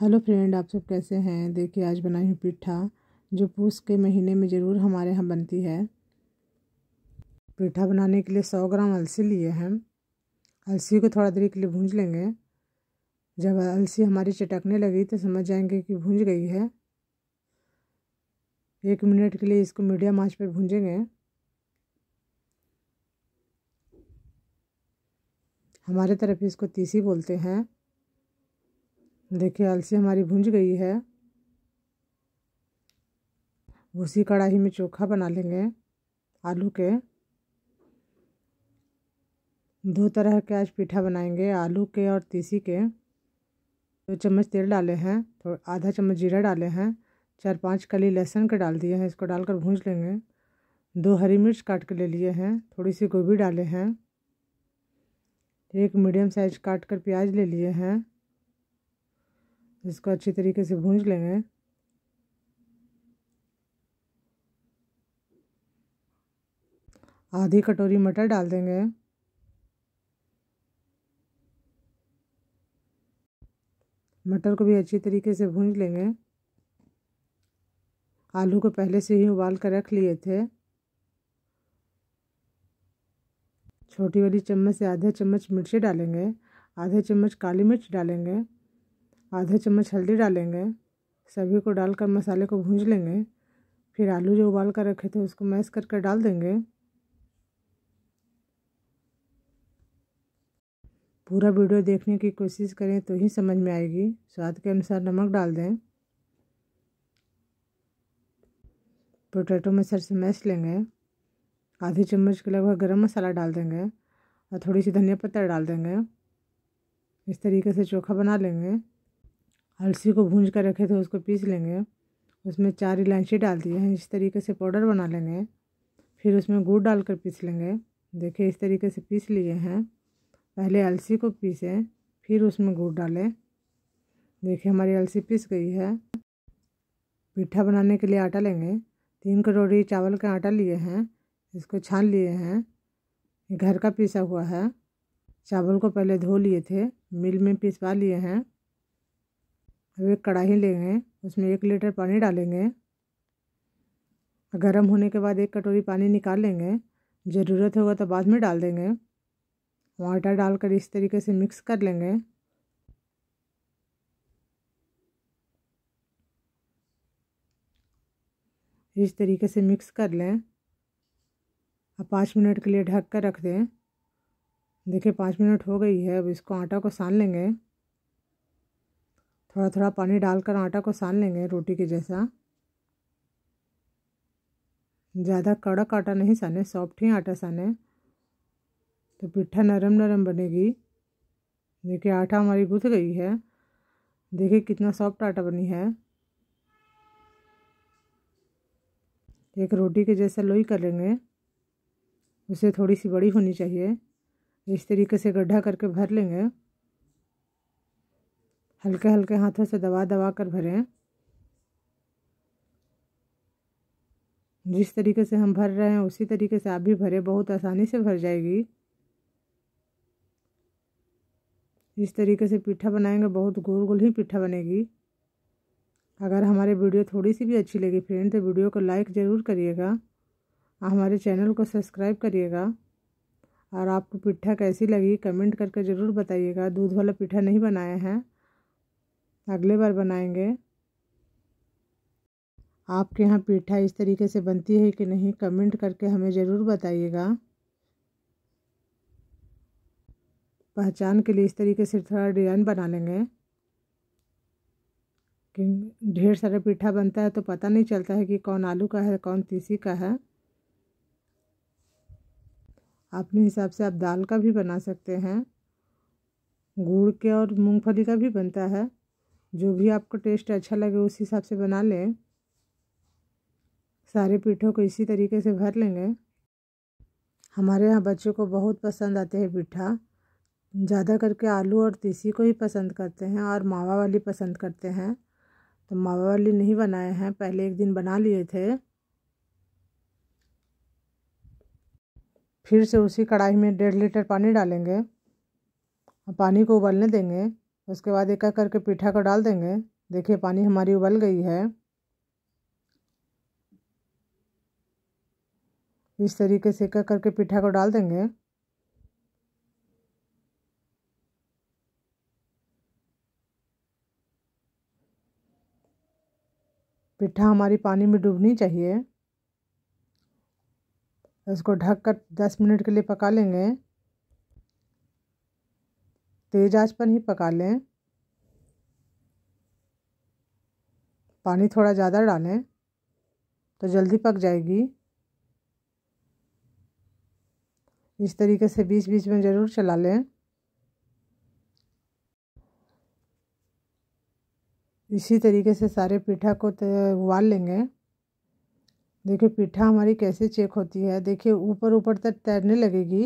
hello friend आप सब कैसे हैं देखिए आज बनाई हूँ पिट्ठा जो पूस के महीने में ज़रूर हमारे यहाँ बनती है पिट्ठा बनाने के लिए सौ ग्राम अलसी लिए हैं अलसी को थोड़ा देर के लिए भूंज लेंगे जब अलसी हमारी चटकने लगी तो समझ जाएंगे कि भूंज गई है एक मिनट के लिए इसको मीडियम आँच पर भूंजेंगे हमारे तरफ इसको तीसी बोलते हैं देखिए अलसी हमारी भुंज गई है उसी कढ़ाई में चोखा बना लेंगे आलू के दो तरह के आज पीठा बनाएंगे आलू के और तीसी के दो तो चम्मच तेल डाले हैं तो आधा चम्मच जीरा डाले हैं चार पांच कली लहसुन के डाल दिए हैं इसको डालकर भूंज लेंगे दो हरी मिर्च काट के ले लिए हैं थोड़ी सी गोभी डाले हैं एक मीडियम साइज काट कर प्याज ले लिए हैं इसको अच्छी तरीके से भूंज लेंगे आधी कटोरी मटर डाल देंगे मटर को भी अच्छी तरीके से भूंज लेंगे आलू को पहले से ही उबाल कर रख लिए थे छोटी वाली चम्मच से आधा चम्मच मिर्ची डालेंगे आधा चम्मच काली मिर्च डालेंगे आधा चम्मच हल्दी डालेंगे सभी को डालकर मसाले को भूंज लेंगे फिर आलू जो उबाल कर रखे थे उसको मैश करके डाल देंगे पूरा वीडियो देखने की कोशिश करें तो ही समझ में आएगी स्वाद के अनुसार नमक डाल दें पोटैटो सर से मैश लेंगे आधे चम्मच के लगभग गरम मसाला डाल देंगे और थोड़ी सी धनिया पत्ता डाल देंगे इस तरीके से चोखा बना लेंगे अलसी को भूंज कर रखे थे तो उसको पीस लेंगे उसमें चार इलायची डाल दिए हैं इस तरीके से पाउडर बना लेंगे फिर उसमें गुड़ डालकर पीस लेंगे देखिए इस तरीके से पीस लिए हैं पहले अलसी को पीसें फिर उसमें गुड़ डालें देखिए हमारी अलसी पीस गई है पीठा बनाने के लिए आटा लेंगे तीन करोड़ी चावल का आटा लिए हैं इसको छान लिए हैं घर का पीसा हुआ है चावल को पहले धो लिए थे मिल में पिसवा लिए हैं अब एक कढ़ाई लेंगे उसमें एक लीटर पानी डालेंगे गर्म होने के बाद एक कटोरी पानी निकाल लेंगे ज़रूरत होगा तो बाद में डाल देंगे आटा डालकर इस तरीके से मिक्स कर लेंगे इस तरीके से मिक्स कर लें अब पाँच मिनट के लिए ढक कर रख दें देखिए पाँच मिनट हो गई है अब इसको आटा को सान लेंगे थोड़ा थोड़ा पानी डालकर आटा को सान लेंगे रोटी के जैसा ज़्यादा कड़क आटा नहीं साने सॉफ्ट ही आटा साने तो पिट्ठा नरम नरम बनेगी देखिए आटा हमारी गुथ गई है देखिए कितना सॉफ्ट आटा बनी है एक रोटी के जैसा लोई कर लेंगे उसे थोड़ी सी बड़ी होनी चाहिए इस तरीके से गड्ढा करके भर लेंगे हल्के हल्के हाथों से दबा दबा कर भरें जिस तरीके से हम भर रहे हैं उसी तरीके से आप भी भरें बहुत आसानी से भर जाएगी जिस तरीके से पीठा बनाएंगे बहुत गोल गोल ही पीठा बनेगी अगर हमारे वीडियो थोड़ी सी भी अच्छी लगी फ्रेंड तो वीडियो को लाइक ज़रूर करिएगा हमारे चैनल को सब्सक्राइब करिएगा और आपको पिट्ठा कैसी लगी कमेंट करके ज़रूर बताइएगा दूध वाला पिट्ठा नहीं बनाया है अगले बार बनाएंगे आपके यहाँ पीठा इस तरीके से बनती है कि नहीं कमेंट करके हमें ज़रूर बताइएगा पहचान के लिए इस तरीके से थोड़ा डिज़ाइन बना लेंगे कि ढेर सारा पीठा बनता है तो पता नहीं चलता है कि कौन आलू का है कौन तीसी का है अपने हिसाब से आप दाल का भी बना सकते हैं गुड़ के और मूंगफली का भी बनता है जो भी आपको टेस्ट अच्छा लगे उस हिसाब से बना लें सारे पीठों को इसी तरीके से भर लेंगे हमारे यहाँ बच्चों को बहुत पसंद आते हैं पीठा ज़्यादा करके आलू और तीसी को ही पसंद करते हैं और मावा वाली पसंद करते हैं तो मावा वाली नहीं बनाए हैं पहले एक दिन बना लिए थे फिर से उसी कढ़ाई में डेढ़ लीटर पानी डालेंगे और पानी को उबलने देंगे उसके बाद एक करके पीठा को डाल देंगे देखिए पानी हमारी उबल गई है इस तरीके से एक करके पीठा को डाल देंगे पिट्ठा हमारी पानी में डूबनी चाहिए इसको ढक कर दस मिनट के लिए पका लेंगे तेज़ आंच पर ही पका लें पानी थोड़ा ज़्यादा डालें तो जल्दी पक जाएगी इस तरीके से बीच बीच में ज़रूर चला लें इसी तरीके से सारे पीठा को उबाल लेंगे देखिए पीठा हमारी कैसे चेक होती है देखिए ऊपर ऊपर तक तैरने लगेगी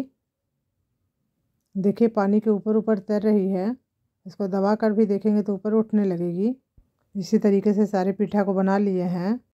देखिए पानी के ऊपर ऊपर तैर रही है इसको दबा कर भी देखेंगे तो ऊपर उठने लगेगी इसी तरीके से सारे पीठा को बना लिए हैं